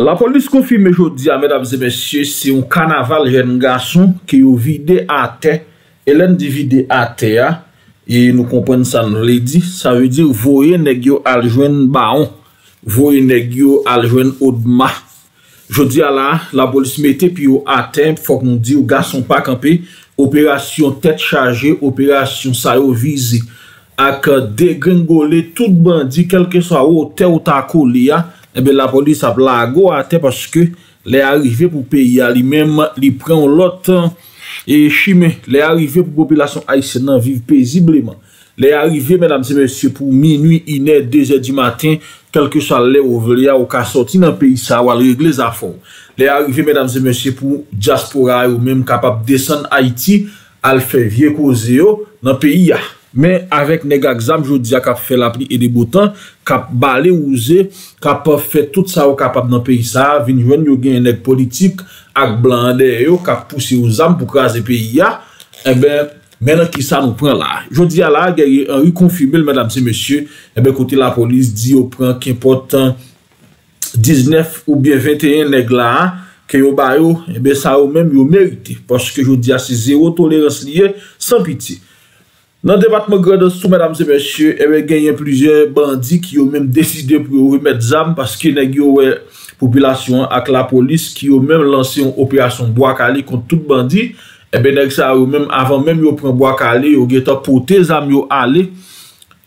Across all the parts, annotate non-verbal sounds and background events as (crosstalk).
La polis konfirmè jò di a, mèdames et mèsyè, si yon kanaval jè yon gason ki yon vide a te, elen di vide a te ya, yon nou kompènen sa nou lè di, sa yon di vòye negyo aljwen baon, vòye negyo aljwen odma. Jò di a la, la polis metè pi yon a te, pou fòk nou di yon gason pak anpe, operasyon tet chaje, operasyon sa yon vize, ak degrengole tout bandi kelke sa ou te ou tako li ya, Ebe eh la polis ap lago ate paske le arive pou peyi a li menm li pren lotan e shime. Le arive pou popilasyon aise nan viv pezibleman. Le arive menam se monsi pou minwi inè deje di maten kelke sa le ou veli a ou ka soti nan peyi sa ou al regle zafon. Le arive menam se monsi pou diaspora a ou menm kapap desen Haiti al fe vie koze yo nan peyi a. Men avèk neg akzam, jodi a kap fè la pli edi boutan, kap bale ouze, kap fè tout sa ou kap ap nan peyi sa, vinwen yo gen neg politik ak blande yo, kap pousi ou zam pou krasi peyi ya, e ben menan ki sa nou pren la. Jodi a la, gen yon yon konfirmil, mèdam se mèsyè, e eh ben kote la polis di yo pren ki importan 19 ou bien 21 neg la, ke yo bayo, e eh ben sa ou men yo merite, poske jodi a si zero tolères liye san piti. Nan debat magre de sou, mèdam se mèche, eve eh genyen plujer bandi ki yo mèm deside pou yo remet zam paske neg yo wè populasyon ak la polis ki eh yo mèm lansè yon operasyon Boakali kont tout bandi. Ebe neg sa yo mèm avan mèm yo pren Boakali yo getan pote zam yo ale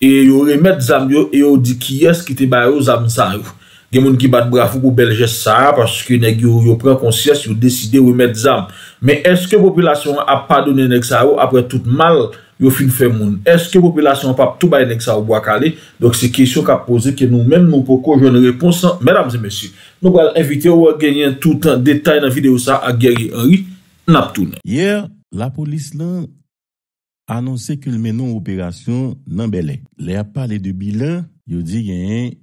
e yo remet zam yo e yo di ki yes ki te bayo zam zam yo. Gen moun ki bat brafou pou belges sa ya paske neg yo pren konsyes yo deside yo remet zam. Mè eske populasyon ap padounen neg sa yo apre tout mal? Yo fin fè moun, eske popilasyon pa ptou bayen ek sa ou bo ak ale, dok se kesyon ka pose ke nou men nou poko joun reponsan, mèdam zè mèsy, nou gwa l'invite ou wè genyen toutan detay nan videyo sa a gyeri anri, nap tou nan. Yer, la polis lan anonsè ke l menon operasyon nan belè. Le ap pale de bilan, yo di genyen,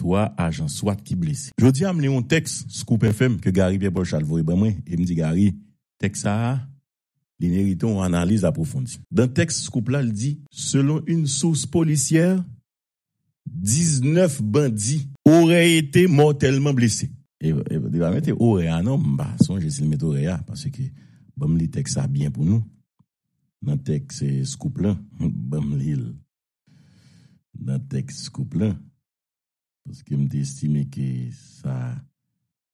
toa ajan swat ki blese. Je di amne yon teks, skoupe fèm, ke gari biè bol chalvou e bè mwen, e mdi gari, teks a a, L'inheriton ou analise aprofondi. Dan tek skouplal di, selon un souce policier, 19 bandi orè etè mortèlman blésse. E vè dè vè mè te orè anon, mba, son jè sè mèt orè an, parce ke bèm bon, li tek sa bien pou nou. Dan tek se skouplan, (laughs) bon, mbèm li, dan tek skouplan, parce ke mè te estime ke sa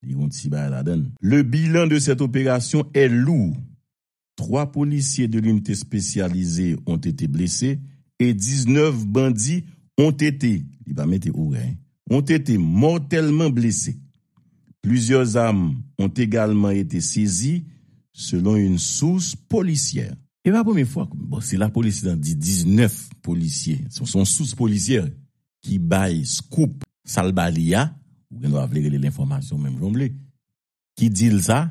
yon tibè la den. Le bilan de set opération est lourd, Trois policiers de l'unité spécialisée ont été blessés et 19 bandits ont été, ont été mortellement blessés. Plusieurs âmes ont également été saisies selon une source policière. Et la première fois, bon, c'est la police dit 19 policiers, ce sont sources policières qui baillent scoop salbalia, ou l'information même qui dit ça,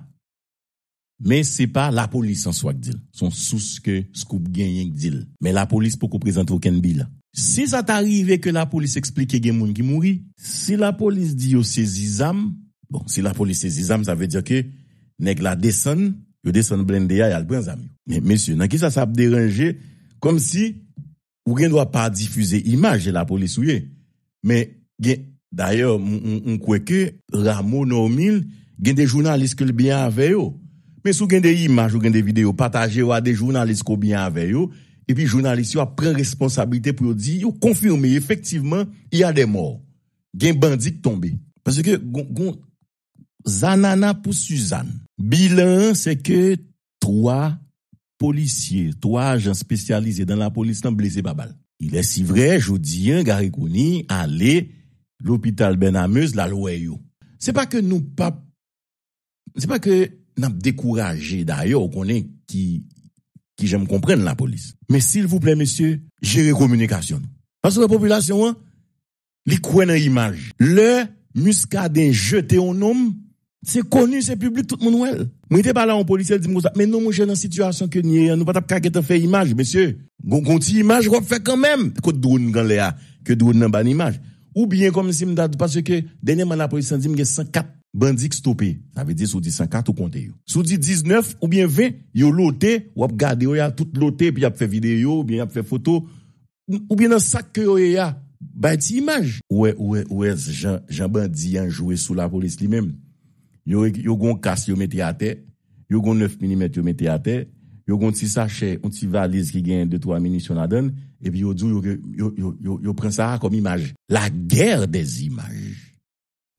men se pa la polis an swa kdil son sous ke skoub gen yen kdil men la polis poko prezent wakenn bil si sat arrive ke la polis eksplike gen moun ki mouri si la polis di yo se zizam bon, si la polis se zizam sa ve diyo ke nek la desan yo desan blende ya yal bren zam men, men syon, nan ki sa sa ap derange kom si w gen do ap pa difuze imaj gen la polis wye men, gen daye yo, mwen kweke ramoun o mil gen de jounalis ke li biyan avè yo Men sou gen de imaj ou gen de video pataje ou a de jounalist koubyen avè yo. Epi jounalist yo a pren responsabilite pou yo di yo konfirme efektiveman y a de mor. Gen bandik tombe. Pase ke gon zanana pou Suzanne. Bilan se ke 3 polisye, 3 ajan spesyalize dan la polis nan blese babal. Ilè si vre, joudi yon garikouni ale l'opital ben ameuz la louè yo. Se pa ke nou pa... Se pa ke... n'a pas découragé d'ailleurs qu'on est qui qui j'aime comprendre la police. Mais s'il vous plaît messieurs, gérer communication. Parce que la population hein, croit dans image. Le muscadin jeté un homme, c'est connu, c'est public tout le monde well. Moi j'étais pas là en elle dit ça, mais non mon jeune en situation que vous nous pas capable de faire image messieurs. Gon gonti image qu'on fait quand même que drone dans l'air, que drone dans ban image. Ou bien comme si me parce que dernièrement la police dit me 104 Bandi k stope, sa ve di sou di 50 ou konte yo. Sou di 19 ou bien 20, yo lote, wap gade yo ya tout lote, pi ap fe video, pi ap fe foto, ou bien an sak yo yo ya, ba eti imaj. Ou e, ou e, ou e, jan bandi anjou e sou la polis li mem. Yo gon kase yo meti ate, yo gon 9 mm yo meti ate, yo gon ti sache, yon ti valize ki gen 2-3 minisyon adan, epi yo djou, yo pren sa a kom imaj. La ger des imaj.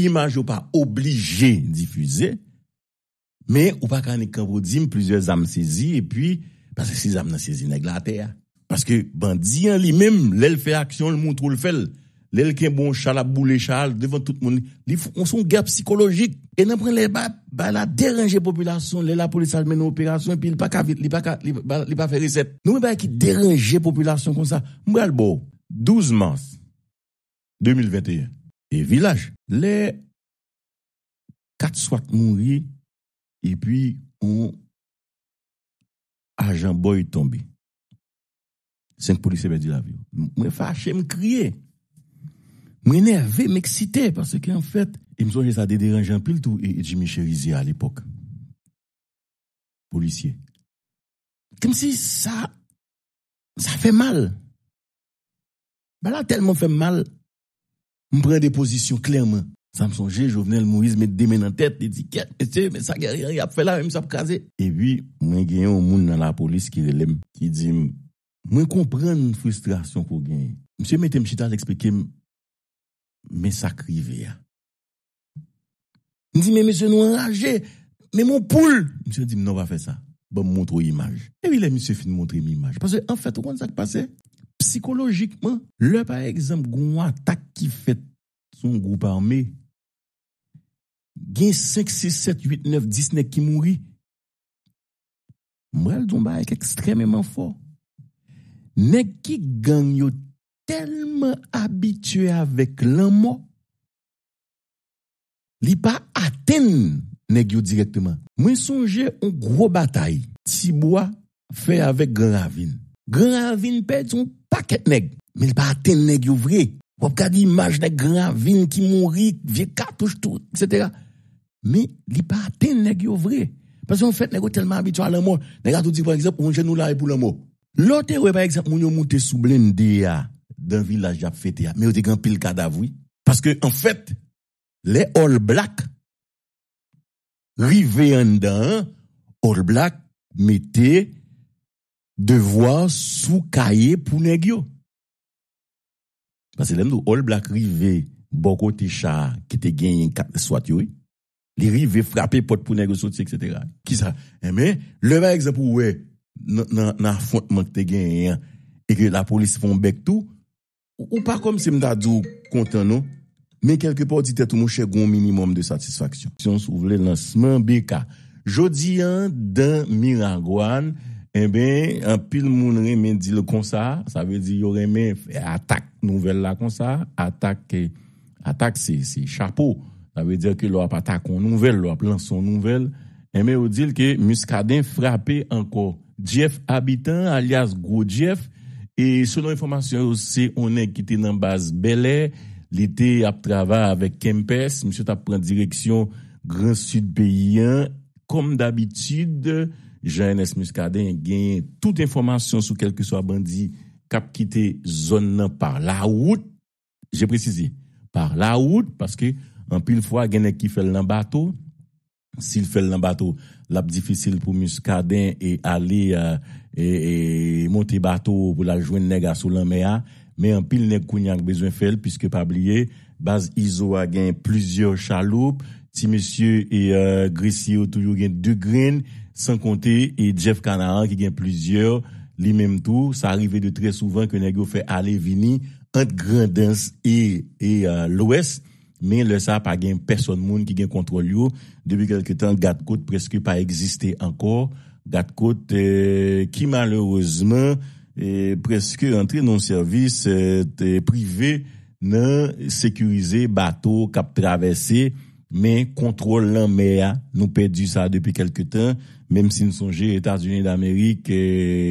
imaj ou pa oblije difuze, me ou pa kan e kapodzim, plizye zame sezi, e pi, pa se si zame nan sezi neg la ter, paske ban diyan li mem, lel fe aksyon, l moun trou l fel, lel ken bon chalap bou le chal, devan tout moun, li foun son gap psikologik, e nan pren le ba, ba la derenje populasyon, le la polisal men operasyon, pi li pa kavit, li pa fe riset, nou me ba ki derenje populasyon kon sa, mou al bo, 12 mars 2021, village. Les quatre soit mourir et puis on agent boy tombé. Cinq policiers dit la vie. Moi fâché, me crier. Moi énervé, m'excité parce que en fait, il me que ça dérange un pile tout et Jimmy Cherizier à l'époque. Policier. Comme si ça ça fait mal. Ben là, tellement fait mal, Mpren deposisyon klerman. Sa msonje, Jovenel Mouiz mè demè nan tèt, mè di kè, mè se, mè sa gè rè rè, mè sa pkaze. Ewi, mwen genyon moun nan la polis ki lèm, ki di mwen kompren moun frustrasyon pou genyon. Mse mè temchita l'ekspeke mè sa krive ya. Mdi mè mè se nou anraje, mè moun poule. Mse di mè nan va fè sa, ba mwontro imaj. Ewi, lè mse fin mwontre mwimaj. Pase, an fèt, wan sa kpase? psikolojikman. Le par exemple gounwa tak ki fet son goupan me gen 5, 6, 7, 8, 9, 10 ne ki mouri. Mbrel Domba ek ekstrememan fò. Ne ki ganyo telman abitue avèk lan mo li pa aten ne gyo direktman. Mwen sonje yon gwo batay. Tibwa fè avèk gravine. Gran vin ped son paket neg. Men li pa aten neg yo vre. Wap ka di imaj de gran vin ki moun rik, vie katouj tout, etc. Men li pa aten neg yo vre. Pasè an fèt, neg wè telman habitual an mò. Negat wè di, par eksept, wè gen nou la epou l'an mò. Lote wè, par eksept, moun yo moutè soublèn ah, de ya dan vilaj ap ah. fèt ya. Men wè di gran pil kada vwi. Pasè an fèt, le all black rivey an dan, all black, metè devwa sou kaye pou negyo. Kansi lem do, ol blak rive bokote cha ki te genyen kate swat yoi, li rive frape pot pou negyo soti, etc. Ki sa, eme, eh, lewa eksepou we, nan fwantman ki te genyen eke la polis fonbek tou, ou pa kom se mdadou konten nou, me kelkepò ditetou nou chè goun minimum de satisfaksyon. Si yon sou vle lansman beka, jodi an, dan miragouan, En eh ben, an pil moun remen di le kon sa, sa ve di yo remen atak nouvel la kon sa, atak se chapo, sa ve di yo lo ap atak kon nouvel, lo ap lan son nouvel, en eh ben yo dil ke muskaden frape anko, jef abitan, alias go jef, e selon informasyon osse, onen ki te nan baz belè, li te ap trava avek kempes, msye tap pren direksyon gran sud peyen, kom d'abitud, Jan Enes Muskaden gen tout informasyon sou kel ki sou a bandi kap kite zon nan pa la wout. Je prezizi, pa la wout, paske an pil fwa gen ek ki fel nan bato. Sil fel nan bato, lap difisil pou Muskaden e ale euh, e, e monte bato pou la jwen nega sou lan me a. Men an pil ne kounyan k bezwen fel, piske pa bliye, baz Izo a gen plizyo chaloup. Ti monsye e euh, Grisio touyo gen 2 gren, san konte e Jeff Canahan ki gen plizye, li menm tou, sa arrive de tre souvan ke negyo fe ale vini ant grandens e l'OES, men le sa pa gen person moun ki gen kontrol yo, debi kelke tan Gatcote preske pa egziste ankor, Gatcote ki euh, malerouzman euh, preske entre non servis privé nan sekurize bato kap travesse men kontrol l'anmea nou pe di sa depi kelke tan, mem sin sonje Etats-Unis d'Amerik e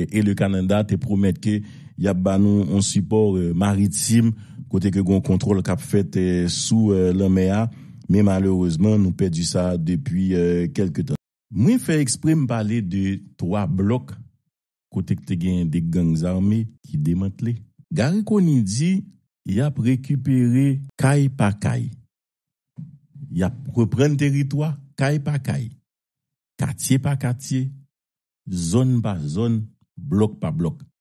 eh, le Kananda te promet ke yap banon on support eh, maritim kote ke gon kontrol kap fet eh, sou l'anmea, men malereusement nou pe di sa depi kelke tan. Mwen fe eksprime pale de 3 blok kote ke te gen de genz arme ki demantle. Gari koni di yap rekupere kay pa kay, y a reprendre territoire, caille par caille, quartier par quartier, zone par zone, bloc par bloc.